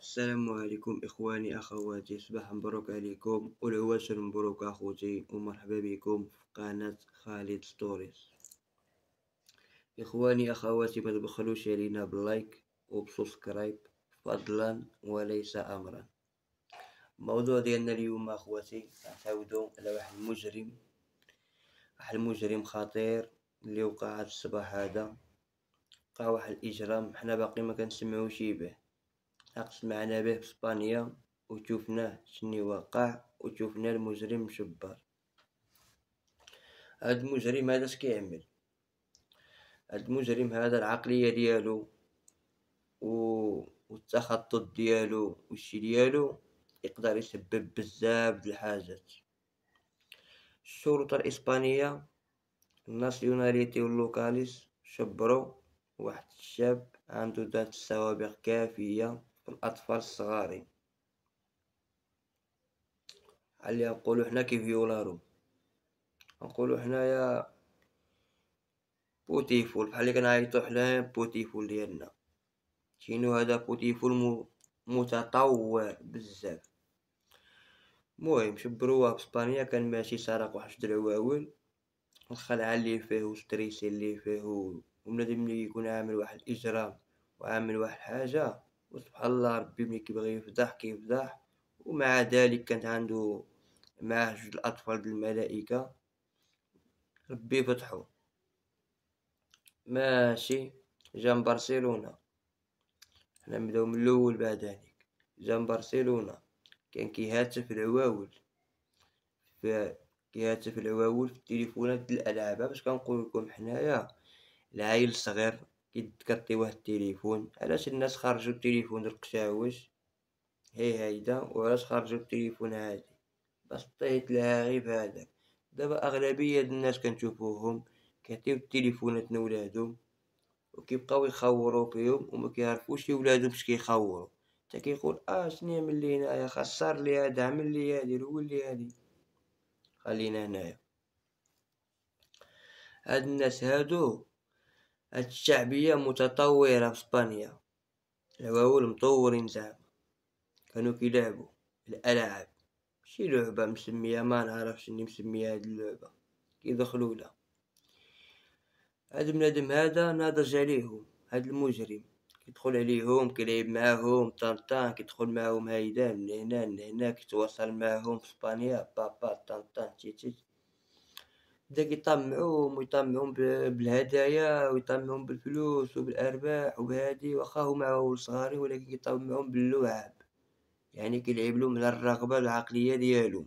السلام عليكم إخواني أخواتي صباح مبروك عليكم والعواشر مبروك أخوتي ومرحبا بكم في قناة خالد ستوريز إخواني أخواتي ما تبخلوش علينا باللايك وبسبسكرايب فضلا وليس أمرا الموضوع ديالنا اليوم أخواتي نعتاودو على واحد المجرم واحد المجرم خطير اللي وقع هاد الصباح هذا وقع واحد الإجرام حنا باقي ما كنسمعوش به أقصد معنا به في إسبانيا وشوفناه شني واقع وشوفنا المجرم شبار هاد المجرم هذا اش كيعمل هاد المجرم هذا العقلية ديالو و والتخطط ديالو والشي ديالو يقدر يسبب بزاف د الحاجات الشرطة الإسبانية الناسيوناليتي واللوكاليس شبرو واحد الشاب عنده ذات السوابق كافية في الأطفال الصغار اللي نقولو حنا كيف يولارو نقولو حنايا بوتيفول بحال اللي كنعيطو حنا بوتيفول ديالنا شنو هذا بوتيفول متطور بزاف المهم شبروها في اسبانيا كان ماشي سرق واحد العواول الخلعه اللي فيه وستريسي اللي فيه ومنادم اللي يكون عامل واحد الاجرام وعامل واحد الحاجه وسبحان الله ربي ملي كيبغي يفضح كيفضح ومع ذلك كانت عنده معاه جوج الأطفال ديال الملائكة ربي فتحو ماشي جا برشلونة حنا نبداو من الأول بعد ذلك جا برشلونة كان كيهاتف العواول ف كيهاتف العواول في التليفونات ديال الألعاب باش كنقول لكم حنايا العايل الصغير كيتكطي واحد التليفون علاش الناس خرجوا التليفون القشاوش هي هايدا وعلاش خرجوا التليفون هادي بس طيت لها غير بهذاك دابا اغلبيه الناس كنشوفوهم كيعطيو التليفونات لولادهم وكيبقاو يخوروا فيهم وما كيعرفوش ولادهم باش كيخوروا حتى كيقول اه شنو من لي هنايا خسر لي هذا عمل لي هادي هو لي هادي خلينا هنايا هاد الناس هادو الشعبية متطورة في اسبانيا العواول مطورين زعما كانوا كيلعبوا الألعاب شي لعبة مسمية ما نعرفش اني مسمية هاد اللعبة كيدخلوا لها هاد بنادم هذا ناضج عليهم هاد المجرم كيدخل عليهم كيلعب معاهم طنطان كيدخل معاهم هايدا من هنا لهنا كيتواصل معاهم في اسبانيا بابا طنطان تي تي بدا يطمعهم ويطمعوهم بالهدايا ويطمعوهم بالفلوس وبالارباح وبهادي واخا هما عول ولكن يطمعهم باللعاب يعني كيلعب لهم على الرغبه العقليه ديالو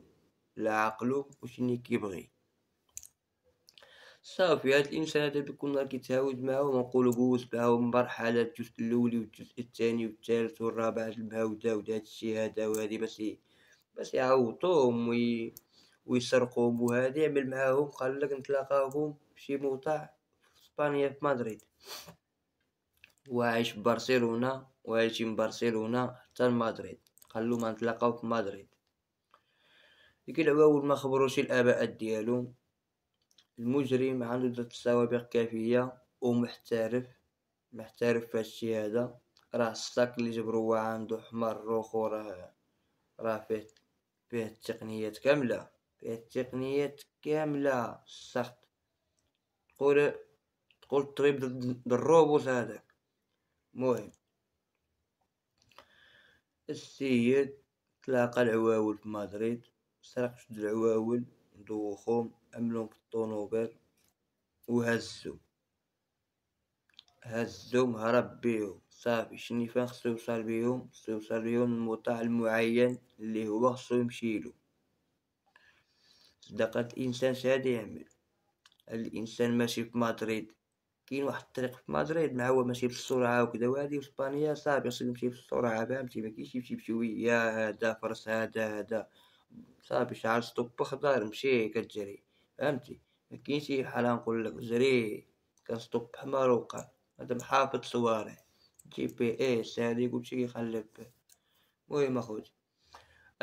لا عقلو وشني كيبغي صافي هاد الانسان هذا بيكون نهار كيتهاوج معاهم ونقولو جوز معاهم مرحله الجزء الاولي والجزء الثاني والثالث والرابع المهاوده ودهاد الشيء هذا وهادي باش باش يعوضوهم وي ويسرقوهم هادي عمل معاهم قال لك نتلاقاهم شي موطع في اسبانيا في مدريد وعايش في برشلونه وعايش من برشلونه حتى لمدريد قال له ما نتلاقاو في مدريد ديك اول ما شي الاباء ديالو المجرم عنده ذات السوابق كافيه ومحترف محترف في هادشي هذا راه الساك اللي جبروه عنده حمر روخو راه راه فيه فيه التقنيات كامله التقنيات كاملة السخط تقول تقول تريب الروبوت هذاك مهم السيد تلاقى العواول في مدريد سرق شد العواول دوخهم أملهم في الطونوبيل وهزو هزهم هرب بيهم صافي شني فين خصو يوصل بيهم خصو يوصل بيهم المطاع المعين اللي هو خصو يمشيلو صدقة الانسان شاد يعمل الانسان ماشي في مدريد كاين واحد الطريق في مدريد معاه هو ماشي بالسرعه وكذا وهادي في اسبانيا صعب يخصك يمشي بالسرعه فهمتي مكاينش يمشي بشويه هذا فرس هذا هذا صعب شعر ستوب خضر مشي كتجري فهمتي مكاينش كاينش بحال نقول لك جري كنستوب حمار وقع هذا محافظ صوارع جي بي اس هادي كلشي يخلف المهم اخوتي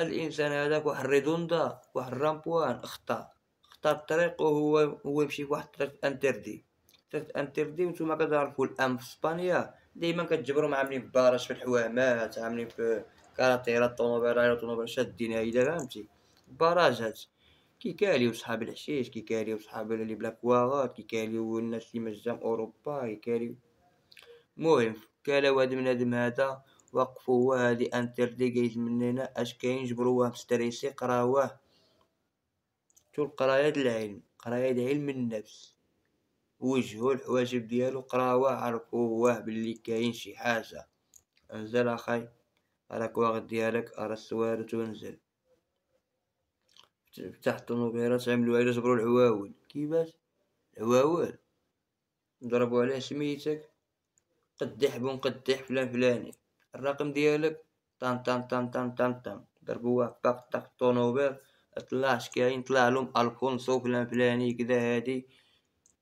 الانسان هذاك واحد الريدوندا واحد الرامبوان اخطا اخطا الطريق وهو هو يمشي فواحد الطريق انتردي طريق انتردي وانتوما كتعرفوا الان في اسبانيا دائما مع عاملين في في الحوامات عاملين في الطوموبيل طوموبيلات الطوموبيل شادين هيدا فهمتي باراجات كيكاليو صحاب الحشيش كيكاليو صحاب لي كي كيكاليو الناس اللي مجام اوروبا كيكاليو المهم كالا هاد من هذا وقفوه لان من هنا اش كاين جبروه مستريسي قراوه تو القرايه د العلم قرايه ديال علم النفس وجهو الحواجب ديالو قراوه عرفوه بلي كاين شي حاجه انزل اخاي راك واغد ديالك ارى السوار تنزل فتح الطوموبيلات عملوا عليه جبروا العواول كيفاش العواول ضربوا عليه سميتك قدح بون قدح فلان فلاني الرقم ديالك طن طن طن طن طن طن ضربوها طق طق طونوبيل طلع شكاين طلع لهم الكونسو فلان فلاني كدا هادي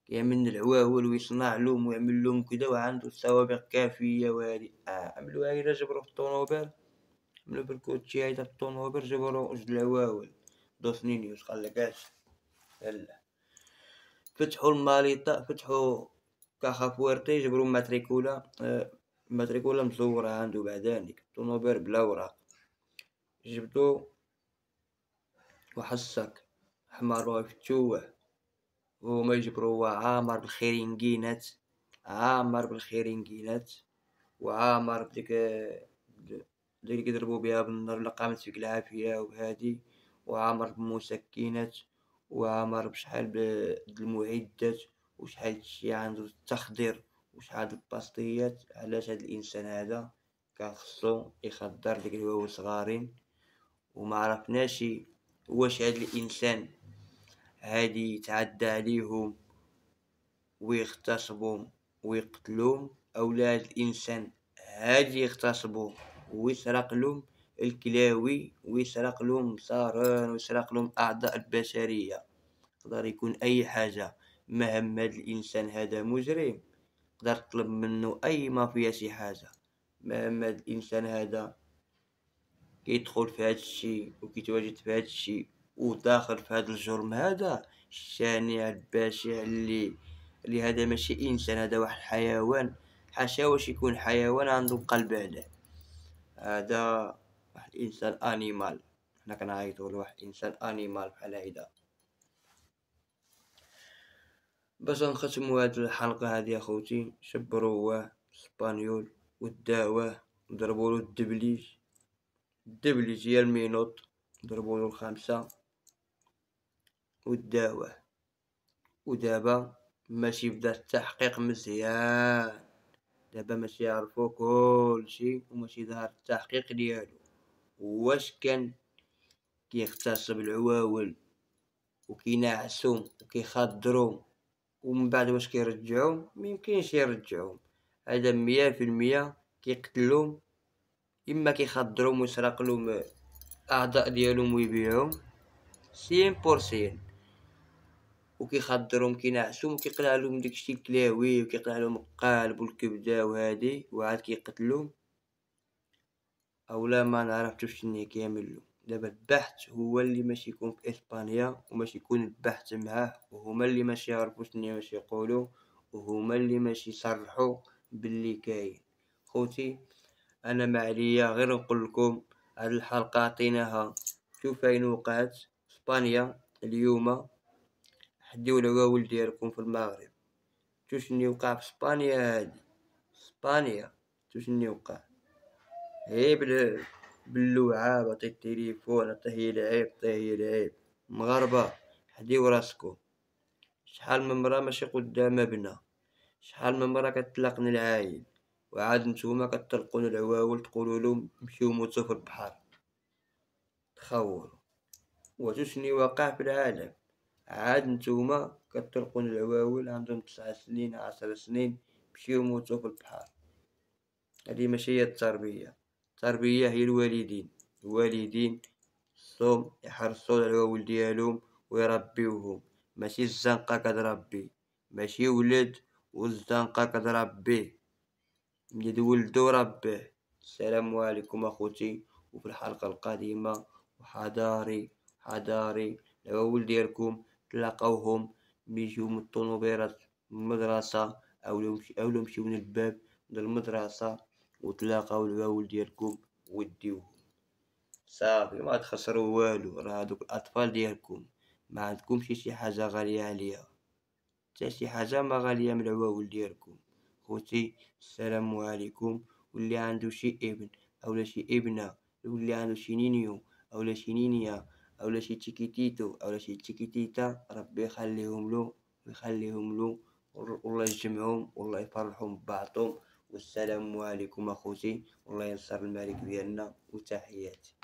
يعمل العواول ويصنع لهم ويعمل لهم كدا وعندو السوابق كافية وهادي آه عملوها إلا جبرو في الطونوبيل عملو بالكوتشي هاي تاع الطونوبيل جبرو جوج العواول دو سنين يوش قالكاش هلا فتحو الماليطة فتحو فورتي جبرو ماتريكولا آه ماتريكولا مصورة عندو بعد ذلك طونوبير بلا وراق جبتو وحسك حمار في التوه وما يجبروها عامر بالخيرينجينات عامر بالخيرينجينات وعامر بديك ديك اللي كيضربو بها بالنار اللي قامت فيك العافية وهادي وعامر بالمسكنات وعامر بشحال بالمعدات وشحال هادشي عندو التخدير هاد الباستيات علاش هاد الانسان هذا كان خصو يخدر ديك الهواو صغارين وما عرفناش واش هاد الانسان هادي يتعدى عليهم ويغتصبهم ويقتلهم او لا هاد الانسان هادي يغتصبو ويسرق لهم الكلاوي ويسرق لهم صاران ويسرق لهم اعضاء البشريه يقدر يكون اي حاجه مهم هاد الانسان هذا مجرم تقدر تطلب منه اي ما فيها شي حاجه اما الانسان هذا كيدخل في هذا الشيء وكيتواجد في هذا الشيء وداخل في هذا الجرم هذا الشانع البشع اللي اللي هذا ماشي انسان هذا واحد حيوان حاشا واش يكون حيوان عنده قلب عليه هذا واحد انسان انيمال حنا كنعيطو لواحد انسان انيمال بحال هيدا باش نختمو هاد الحلقة هادي اخوتي اسبانيول سبانيول وداوه ضربولو الدبليج الدبليج هي المينوط ضربولو الخمسة وداوه ودابا ماشي بدا التحقيق مزيان دابا ماشي يعرفو كلشي وماشي ظهر التحقيق ديالو واش كان كيغتصب العواول وكيناعسو وكيخدرو ومن بعد واش كيرجعوهم ميمكنش يرجعوهم هذا مية في المية كيقتلهم اما كيخدرهم ويسرق لهم الاعضاء ديالهم ويبيعهم سين بور سين وكيخدرهم كينعسهم وكيقلع لهم داكشي الكلاوي وكيقلع لهم القالب والكبده وهادي وعاد كيقتلهم اولا ما نعرفتوش شنو كامل دابا البحث هو اللي ماشي يكون في اسبانيا وماشي يكون البحث معاه وهما اللي ماشي يعرفوا شنو واش يقولوا وهما اللي ماشي يصرحوا باللي كاين خوتي انا ما عليا غير نقول لكم هاد الحلقه عطيناها شوف فين وقعت اسبانيا اليوم حديو العواول ديالكم في المغرب شوف شنو وقع في اسبانيا هادي اسبانيا شوف شنو وقع هي إيه، بلا باللعابة عطي التليفون عطيه يلعب عطيه يلعب مغاربة حديو راسكم شحال من مرة ماشي قدام بنا شحال من مرة كتلاقنا العايل وعاد نتوما كتلقون العواول تقولوا لهم مشيو موتوا في البحر تخوروا وتشني واقع في العالم عاد نتوما كتلقون العواول عندهم تسعة سنين عشر سنين مشيو موتوا في البحر هذه ماشي هي التربيه التربية هي الوالدين الوالدين خصهم يحرصوا على الولد ديالهم ويربيوهم ماشي الزنقة كتربي ماشي ولد والزنقة كتربي ملي ولدو ربيه السلام عليكم اخوتي وفي الحلقة القادمة وحضاري حضاري العول ديالكم تلاقاوهم ملي يجيو من الطونوبيرات من المدرسة او لو مشيو من الباب للمدرسة المدرسة وتلاقاو الباول ديالكم وديوه صافي ما تخسروا والو راه هادوك الاطفال ديالكم ما عندكمش شي حاجه غاليه عليها حتى شي حاجه ما غاليه من العواول ديالكم خوتي السلام عليكم واللي عنده شي ابن اولا شي ابنه واللي عنده شي نينيو اولا شي نينيا اولا شي تيكيتيتو اولا شي تيكيتيتا ربي يخليهم له ويخليهم له والله يجمعهم والله يفرحهم ببعضهم والسلام عليكم اخوتي والله ينصر الملك ديالنا وتحياتي